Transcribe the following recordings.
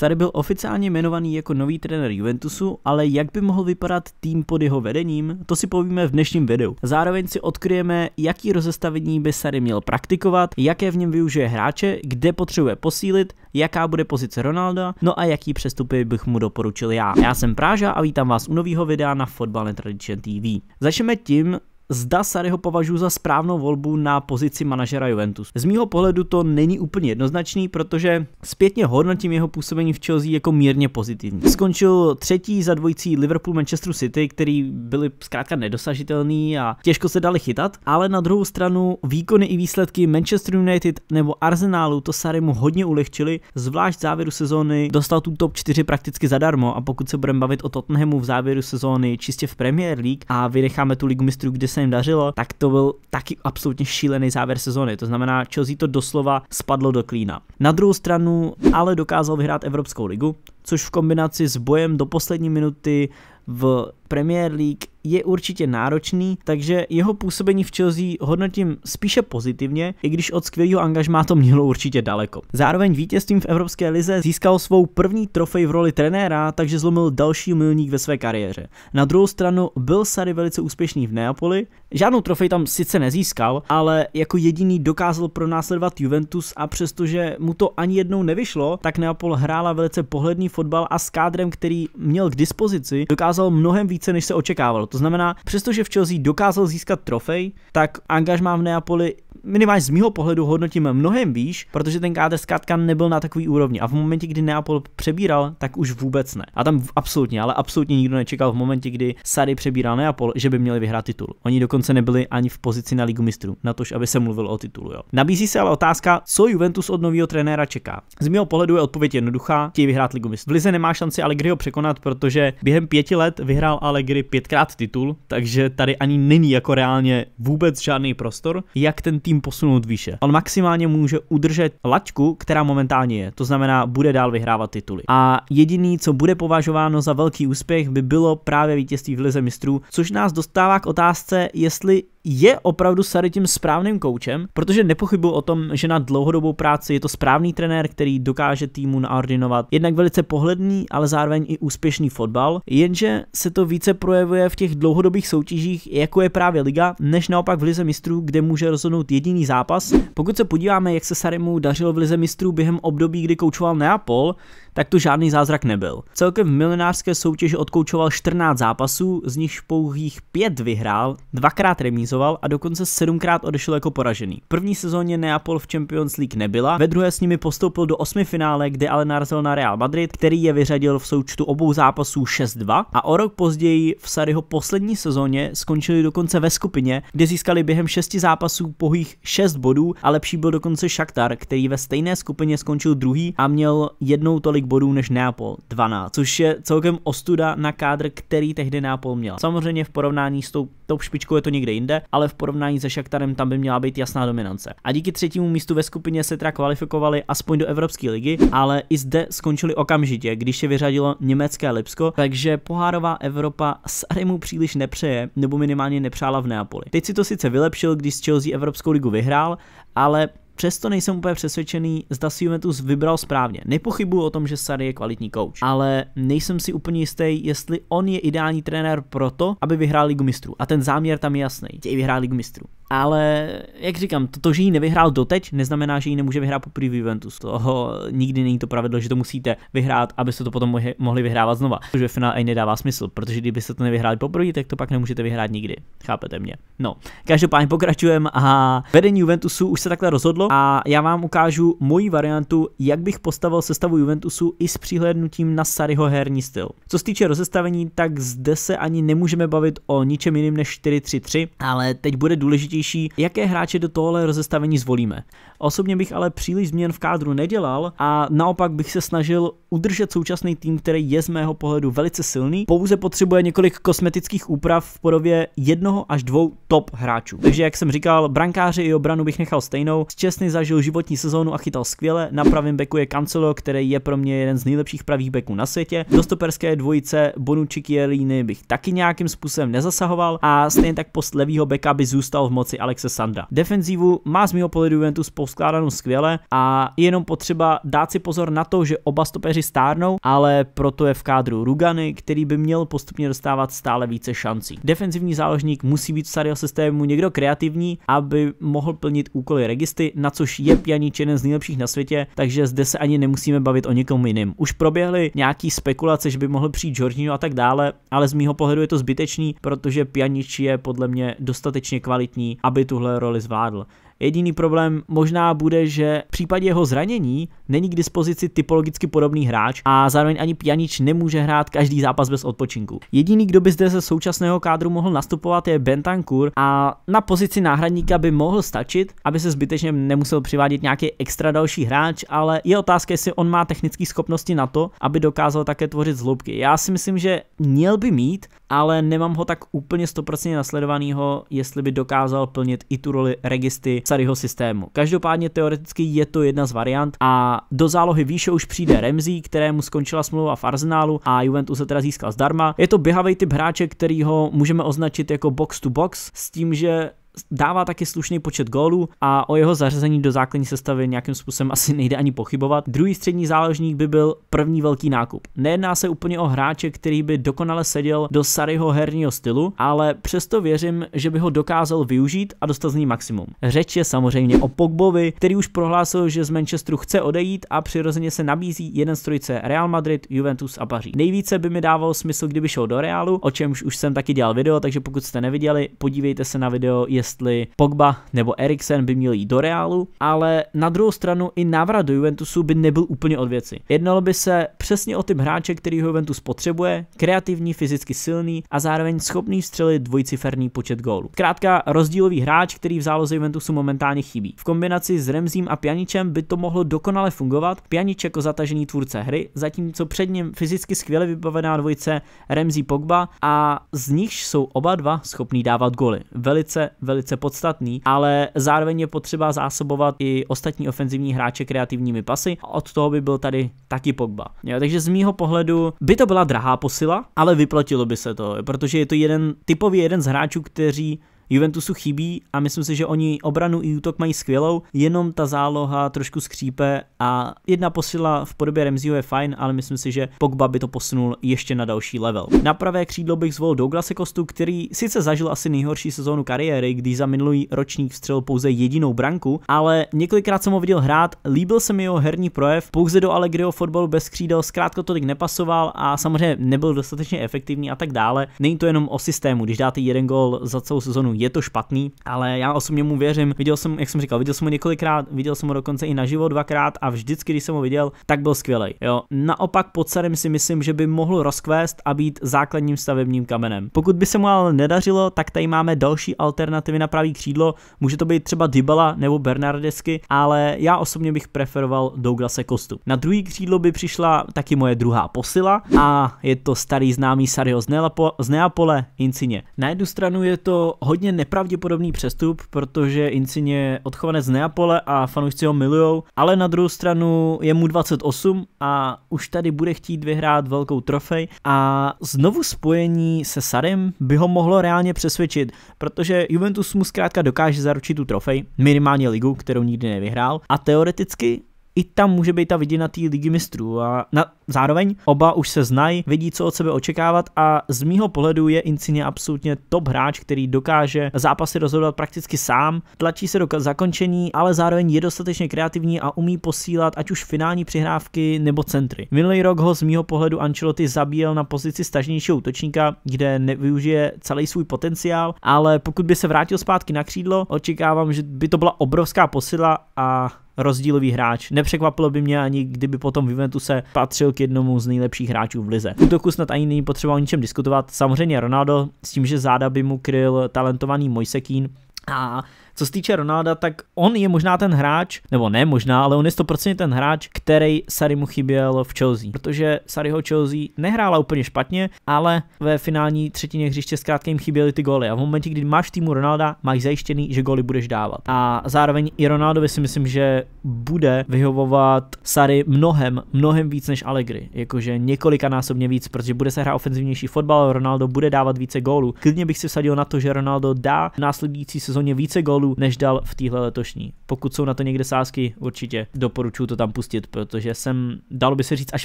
Sary byl oficiálně jmenovaný jako nový trenér Juventusu, ale jak by mohl vypadat tým pod jeho vedením, to si povíme v dnešním videu. Zároveň si odkryjeme, jaký rozestavení by Sary měl praktikovat, jaké v něm využije hráče, kde potřebuje posílit, jaká bude pozice Ronalda, no a jaký přestupy bych mu doporučil já. Já jsem Práža a vítám vás u nového videa na Fotbal Tradition TV. Začneme tím, zda Sariho považuji za správnou volbu na pozici manažera Juventus. Z mýho pohledu to není úplně jednoznačný, protože zpětně hodnotím jeho působení v Chelsea jako mírně pozitivní. Skončil třetí za dvojicí Liverpool Manchester City, který byli zkrátka nedosažitelný a těžko se dali chytat, ale na druhou stranu výkony i výsledky Manchester United nebo Arsenalu to Sari mu hodně ulehčili, zvlášť v závěru sezóny dostal tu top 4 prakticky zadarmo a pokud se budeme bavit o Tottenhamu v závěru sezóny čistě v Premier League a vynecháme tu ligu mistrů, kde se jim dařilo, tak to byl taky absolutně šílený závěr sezony. To znamená, Chelsea to doslova spadlo do klína. Na druhou stranu ale dokázal vyhrát Evropskou ligu, což v kombinaci s bojem do poslední minuty v Premier League je určitě náročný, takže jeho působení v Chelsea hodnotím spíše pozitivně, i když od skvělého angažmá to mělo určitě daleko. Zároveň vítězstvím v Evropské lize získal svou první trofej v roli trenéra, takže zlomil další milník ve své kariéře. Na druhou stranu byl Sary velice úspěšný v Neapoli, žádnou trofej tam sice nezískal, ale jako jediný dokázal pronásledovat Juventus a přestože mu to ani jednou nevyšlo, tak Neapol hrála velice pohledný fotbal a s kádrem, který měl k dispozici, dokázal mnohem víc více, než se očekávalo. To znamená, přestože v Chelsea dokázal získat trofej, tak angažmá v Neapoli minimálně z mýho pohledu hodnotím mnohem výš, protože ten kádr zkrátka nebyl na takový úrovni. A v momentě, kdy Neapol přebíral, tak už vůbec ne. A tam absolutně, ale absolutně nikdo nečekal v momentě, kdy Sary přebíral Neapol, že by měli vyhrát titul. Oni dokonce nebyli ani v pozici na Ligu mistrů, na tož, aby se mluvil o titulu. Jo. Nabízí se ale otázka, co Juventus od nového trenéra čeká. Z mého pohledu je odpověď jednoduchá, chtějí vyhrát Ligu mistrů. V Lize nemá šanci Allegriho překonat, protože během pěti let vyhrál Allegri pětkrát titul, takže tady ani není jako reálně vůbec žádný prostor, jak ten tým posunout výše. On maximálně může udržet laťku, která momentálně je, to znamená, bude dál vyhrávat tituly. A jediný, co bude považováno za velký úspěch, by bylo právě vítězství v Lize mistrů, což nás dostává k otázce, jestli je opravdu Sary tím správným koučem, protože nepochybuji o tom, že na dlouhodobou práci je to správný trenér, který dokáže týmu naordinovat jednak velice pohledný, ale zároveň i úspěšný fotbal, jenže se to více projevuje v těch dlouhodobých soutěžích, jako je právě liga, než naopak v lize mistrů, kde může rozhodnout jediný zápas. Pokud se podíváme, jak se Sarimu dařilo v lize mistrů během období, kdy koučoval Neapol, tak to žádný zázrak nebyl. Celkem v milionářské soutěži odkoučoval 14 zápasů, z nichž pouhých 5 vyhrál, dvakrát remíz remizoval a dokonce sedmkrát odešel jako poražený. V první sezóně Neapol v Champions League nebyla, ve druhé s nimi postoupil do osmi finále, kde ale narazil na Real Madrid, který je vyřadil v součtu obou zápasů 6-2 a o rok později v Sariho poslední sezóně skončili dokonce ve skupině, kde získali během šesti zápasů pohých 6 bodů a lepší byl dokonce Shakhtar, který ve stejné skupině skončil druhý a měl jednou tolik bodů než Neapol, 12, což je celkem ostuda na kádr, který tehdy Neapol měl. Samozřejmě v porovnání s tou top špičkou je to někde jinde, ale v porovnání se Šaktarem tam by měla být jasná dominance. A díky třetímu místu ve skupině se teda kvalifikovali aspoň do Evropské ligy, ale i zde skončili okamžitě, když se vyřadilo německé Lipsko, takže pohárová Evropa Sarimu příliš nepřeje, nebo minimálně nepřála v Neapoli. Teď si to sice vylepšil, když z Chelsea Evropskou ligu vyhrál, ale Přesto nejsem úplně přesvědčený, zda si Juventus vybral správně. Nepochybuju o tom, že Sari je kvalitní kouč, ale nejsem si úplně jistý, jestli on je ideální trenér pro to, aby vyhrál Ligu mistrů. A ten záměr tam je jasný, chtějí vyhrát Ligu mistrů. Ale, jak říkám, to, to, že ji nevyhrál doteď, neznamená, že ji nemůže vyhrát poprvé v Juventus. Toho nikdy není to pravidlo, že to musíte vyhrát, abyste to potom mohli vyhrávat znova. protože ve finále ani nedává smysl, protože kdybyste to nevyhráli poprvé, tak to pak nemůžete vyhrát nikdy. Chápete mě? No, každopádně pokračujeme a vedení Juventusu už se takhle rozhodlo, a já vám ukážu moji variantu, jak bych postavil sestavu Juventusu i s přihlédnutím na Sariho herní styl. Co se týče rozestavení, tak zde se ani nemůžeme bavit o ničem jiným než 4-3-3, ale teď bude důležitější, jaké hráče do tohle rozestavení zvolíme. Osobně bych ale příliš změn v kádru nedělal a naopak bych se snažil udržet současný tým, který je z mého pohledu velice silný, pouze potřebuje několik kosmetických úprav v podobě jednoho až dvou top hráčů. Takže jak jsem říkal, brankáři i obranu bych nechal stejnou, s Chesney zažil životní sezónu a chytal skvěle, na pravém beku je Cancelo, který je pro mě jeden z nejlepších pravých beků na světě. Do stoperské dvojice Bonucci Chiellini bych taky nějakým způsobem nezasahoval a stejně tak post levýho beka by zůstal v moci Alexe Sandra. Defenzívu má z mého pohledu Juventus poskládanou skvěle a jenom potřeba dát si pozor na to, že oba stopeři stárnou, ale proto je v kádru Rugany, který by měl postupně dostávat stále více šancí. Defenzivní záložník musí být v Sario systému někdo kreativní, aby mohl plnit úkoly registy na což je Pjanič jeden z nejlepších na světě, takže zde se ani nemusíme bavit o někom jiným. Už proběhly nějaký spekulace, že by mohl přijít Jorginho a tak dále, ale z mýho pohledu je to zbytečný, protože Pjanič je podle mě dostatečně kvalitní, aby tuhle roli zvládl. Jediný problém možná bude, že v případě jeho zranění není k dispozici typologicky podobný hráč a zároveň ani Pjanič nemůže hrát každý zápas bez odpočinku. Jediný, kdo by zde ze současného kádru mohl nastupovat, je Bentancur a na pozici náhradníka by mohl stačit, aby se zbytečně nemusel přivádět nějaký extra další hráč, ale je otázka, jestli on má technické schopnosti na to, aby dokázal také tvořit zloubky. Já si myslím, že měl by mít, ale nemám ho tak úplně 100% nasledovanýho, jestli by dokázal plnit i tu roli registy starého systému. Každopádně teoreticky je to jedna z variant a do zálohy výše už přijde Remzi, kterému skončila smlouva v Arsenálu a Juventus se teda získal zdarma. Je to běhavý typ hráče, který ho můžeme označit jako box to box s tím, že dává taky slušný počet gólů a o jeho zařazení do základní sestavy nějakým způsobem asi nejde ani pochybovat. Druhý střední záložník by byl první velký nákup. Nejedná se úplně o hráče, který by dokonale seděl do Saryho herního stylu, ale přesto věřím, že by ho dokázal využít a dostat z ní maximum. Řeč je samozřejmě o Pogbovi, který už prohlásil, že z Manchesteru chce odejít a přirozeně se nabízí jeden z trojice Real Madrid, Juventus a Paříž. Nejvíce by mi dávalo smysl, kdyby šel do Realu, o čemž už jsem taky dělal video, takže pokud jste neviděli, podívejte se na video, jestli jestli Pogba nebo Eriksen by měl jít do Reálu, ale na druhou stranu i návrat do Juventusu by nebyl úplně od věci. Jednalo by se přesně o typ hráče, který Juventus potřebuje, kreativní, fyzicky silný a zároveň schopný střelit dvojciferný počet gólů. Krátka rozdílový hráč, který v záloze Juventusu momentálně chybí. V kombinaci s Remzím a Pjaničem by to mohlo dokonale fungovat. Pjanič jako zatažený tvůrce hry, zatímco před ním fyzicky skvěle vybavená dvojice Remzi Pogba a z nichž jsou oba dva schopní dávat góly. Velice, velice velice podstatný, ale zároveň je potřeba zásobovat i ostatní ofenzivní hráče kreativními pasy a od toho by byl tady taky Pogba. Jo, takže z mýho pohledu by to byla drahá posila, ale vyplatilo by se to, protože je to jeden typový jeden z hráčů, kteří Juventusu chybí a myslím si, že oni obranu i útok mají skvělou, jenom ta záloha trošku skřípe a jedna posila v podobě Remziho je fajn, ale myslím si, že Pogba by to posunul ještě na další level. Na pravé křídlo bych zvolil Douglasa Kostu, který sice zažil asi nejhorší sezónu kariéry, když za minulý ročník vstřelil pouze jedinou branku, ale několikrát jsem ho viděl hrát, líbil se mi jeho herní projev, pouze do Allegriho fotbalu bez křídel zkrátka tolik nepasoval a samozřejmě nebyl dostatečně efektivní a tak dále. Není to jenom o systému, když dáte jeden gol za celou sezonu je to špatný, ale já osobně mu věřím. Viděl jsem, jak jsem říkal, viděl jsem ho několikrát, viděl jsem ho dokonce i naživo dvakrát a vždycky, když jsem ho viděl, tak byl skvělý. Jo, naopak pod Sarem si myslím, že by mohl rozkvést a být základním stavebním kamenem. Pokud by se mu ale nedařilo, tak tady máme další alternativy na pravý křídlo. Může to být třeba Dybala nebo Bernardesky, ale já osobně bych preferoval Douglase Kostu. Na druhý křídlo by přišla taky moje druhá posila a je to starý známý Sario z, Neapo z Neapole, Incině. Na jednu stranu je to hodně hodně nepravděpodobný přestup, protože Insigne je odchovanec z Neapole a fanoušci ho milujou, ale na druhou stranu je mu 28 a už tady bude chtít vyhrát velkou trofej a znovu spojení se Sarem by ho mohlo reálně přesvědčit, protože Juventus mu zkrátka dokáže zaručit tu trofej, minimálně ligu, kterou nikdy nevyhrál a teoreticky i tam může být ta vidina té ligy mistrů. A na, zároveň oba už se znají, vidí co od sebe očekávat a z mýho pohledu je Insigne absolutně top hráč, který dokáže zápasy rozhodovat prakticky sám, tlačí se do zakončení, ale zároveň je dostatečně kreativní a umí posílat ať už finální přihrávky nebo centry. Minulý rok ho z mýho pohledu Ancelotti zabíjel na pozici stažnějšího útočníka, kde nevyužije celý svůj potenciál, ale pokud by se vrátil zpátky na křídlo, očekávám, že by to byla obrovská posila a rozdílový hráč. Nepřekvapilo by mě ani, kdyby potom v Juventu se patřil k jednomu z nejlepších hráčů v lize. V útoku snad ani není potřeba o ničem diskutovat. Samozřejmě Ronaldo s tím, že záda by mu kryl talentovaný Moisekín, a co se týče Ronalda, tak on je možná ten hráč, nebo ne možná, ale on je 100% ten hráč, který Sari mu chyběl v Chelsea. Protože Sariho Chelsea nehrála úplně špatně, ale ve finální třetině hřiště zkrátka jim chyběly ty góly. A v momentě, kdy máš týmu Ronalda, máš zajištěný, že góly budeš dávat. A zároveň i Ronaldovi si myslím, že bude vyhovovat Sari mnohem, mnohem víc než Allegri. Jakože několikanásobně víc, protože bude se hrát ofenzivnější fotbal, Ronaldo bude dávat více gólů. Klidně bych si vsadil na to, že Ronaldo dá následující sezóně sezóně více gólů, než dal v téhle letošní. Pokud jsou na to někde sázky, určitě doporučuji to tam pustit, protože jsem, dalo by se říct, až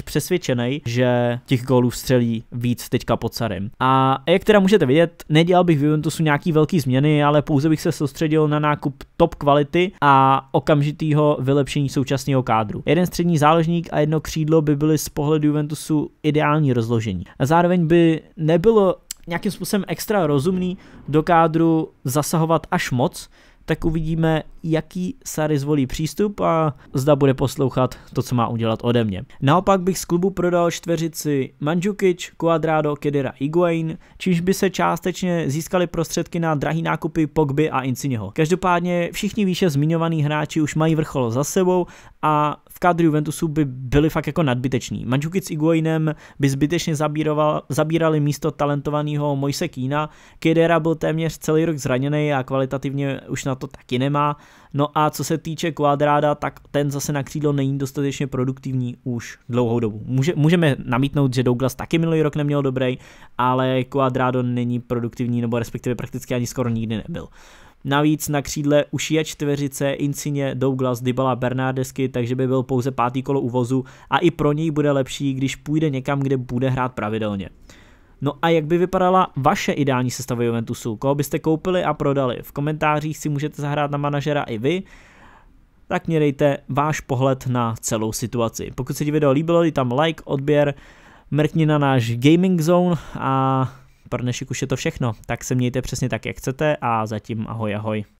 přesvědčený, že těch gólů střelí víc teďka pod Sarim. A jak teda můžete vidět, nedělal bych v Juventusu nějaký velký změny, ale pouze bych se soustředil na nákup top kvality a okamžitýho vylepšení současného kádru. Jeden střední záložník a jedno křídlo by byly z pohledu Juventusu ideální rozložení. A zároveň by nebylo nějakým způsobem extra rozumný do kádru zasahovat až moc, tak uvidíme, jaký Sary zvolí přístup a zda bude poslouchat to, co má udělat ode mě. Naopak bych z klubu prodal čtveřici Mandžukič, Cuadrado, Kedira, Iguain, čímž by se částečně získali prostředky na drahý nákupy Pogby a Insigneho. Každopádně všichni výše zmiňovaní hráči už mají vrchol za sebou a v kádru Juventusu by byli fakt jako nadbyteční. Mandžukic s Iguainem by zbytečně zabírali místo talentovaného Mojse Kína, Kedera byl téměř celý rok zraněný a kvalitativně už na to taky nemá. No a co se týče Quadráda, tak ten zase na křídlo není dostatečně produktivní už dlouhou dobu. Může, můžeme namítnout, že Douglas taky minulý rok neměl dobrý, ale Quadrado není produktivní, nebo respektive prakticky ani skoro nikdy nebyl. Navíc na křídle už je čtveřice Insigne, Douglas, Dybala, Bernardesky, takže by byl pouze pátý kolo uvozu a i pro něj bude lepší, když půjde někam, kde bude hrát pravidelně. No a jak by vypadala vaše ideální sestava Juventusu? Koho byste koupili a prodali? V komentářích si můžete zahrát na manažera i vy tak mě dejte váš pohled na celou situaci. Pokud se ti video líbilo, dej tam like, odběr, mrkni na náš Gaming Zone a pro dnešek už je to všechno, tak se mějte přesně tak, jak chcete a zatím ahoj ahoj.